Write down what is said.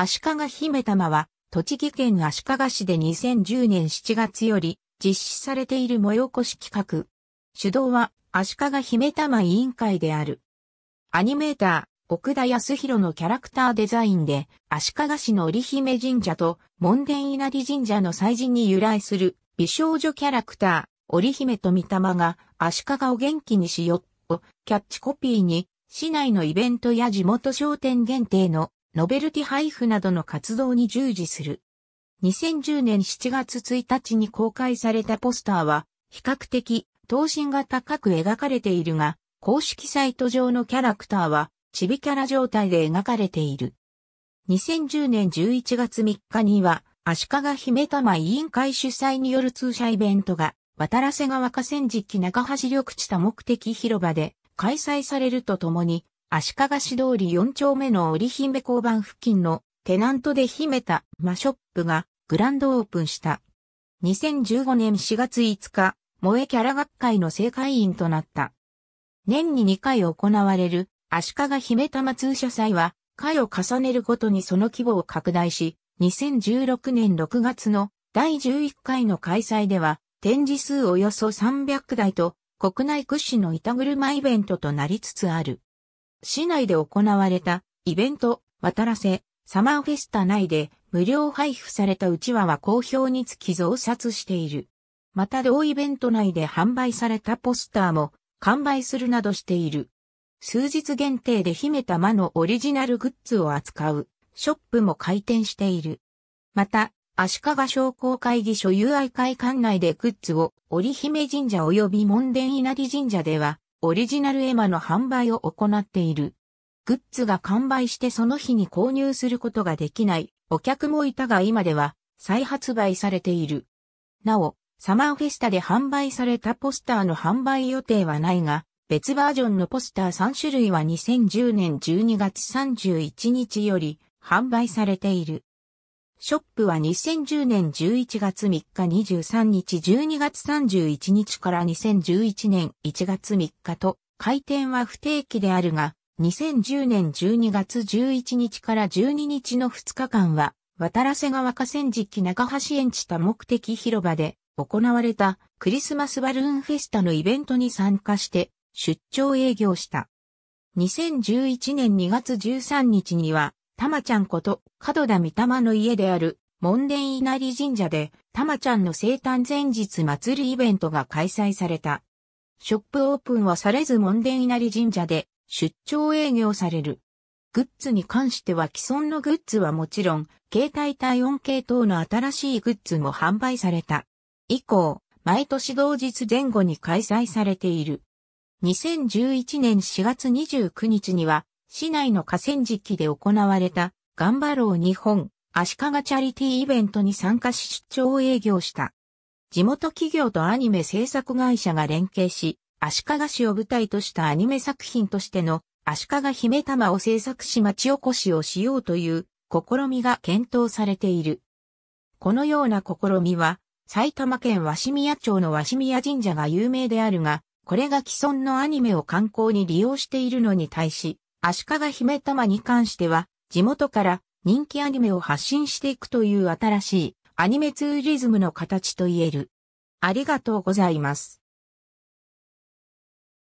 足利姫玉は、栃木県足利市で2010年7月より実施されている催し企画。主導は足利姫玉委員会である。アニメーター、奥田康弘のキャラクターデザインで、足利市の織姫神社と門殿稲荷神社の祭神に由来する美少女キャラクター、織姫と御霊が足利を元気にしよをキャッチコピーに、市内のイベントや地元商店限定のノベルティ配布などの活動に従事する。2010年7月1日に公開されたポスターは、比較的、等身が高く描かれているが、公式サイト上のキャラクターは、チビキャラ状態で描かれている。2010年11月3日には、足利姫玉委員会主催による通社イベントが、渡良瀬川河川敷中橋緑地多目的広場で開催されるとともに、足利市通り4丁目の織姫交番付近のテナントで秘めたマショップがグランドオープンした。2015年4月5日、萌えキャラ学会の正会員となった。年に2回行われる足利姫玉通社祭は、回を重ねるごとにその規模を拡大し、2016年6月の第11回の開催では、展示数およそ300台と、国内屈指の板車イベントとなりつつある。市内で行われたイベント、渡らせ、サマーフェスタ内で無料配布されたうちわは好評につき増刷している。また同イベント内で販売されたポスターも完売するなどしている。数日限定で秘めた魔のオリジナルグッズを扱うショップも開店している。また、足利商工会議所友愛会館内でグッズを織姫神社及び門殿稲荷神社ではオリジナル絵馬の販売を行っている。グッズが完売してその日に購入することができないお客もいたが今では再発売されている。なお、サマーフェスタで販売されたポスターの販売予定はないが、別バージョンのポスター3種類は2010年12月31日より販売されている。ショップは2010年11月3日23日12月31日から2011年1月3日と開店は不定期であるが2010年12月11日から12日の2日間は渡瀬川河川敷長橋園地多目的広場で行われたクリスマスバルーンフェスタのイベントに参加して出張営業した。2011年2月13日にはたまちゃんこと角田三玉の家である門殿稲荷神社でたまちゃんの生誕前日祭りイベントが開催された。ショップオープンはされず門殿稲荷神社で出張営業される。グッズに関しては既存のグッズはもちろん、携帯体温計等の新しいグッズも販売された。以降、毎年同日前後に開催されている。2011年4月29日には、市内の河川敷で行われた、頑張ろう日本、足利チャリティーイベントに参加し出張営業した。地元企業とアニメ制作会社が連携し、足利市を舞台としたアニメ作品としての足利姫玉を制作し町おこしをしようという試みが検討されている。このような試みは、埼玉県鷲宮町の鷲宮神社が有名であるが、これが既存のアニメを観光に利用しているのに対し、足利姫玉に関しては、地元から人気アニメを発信していくという新しいアニメツーリズムの形と言える。ありがとうございます。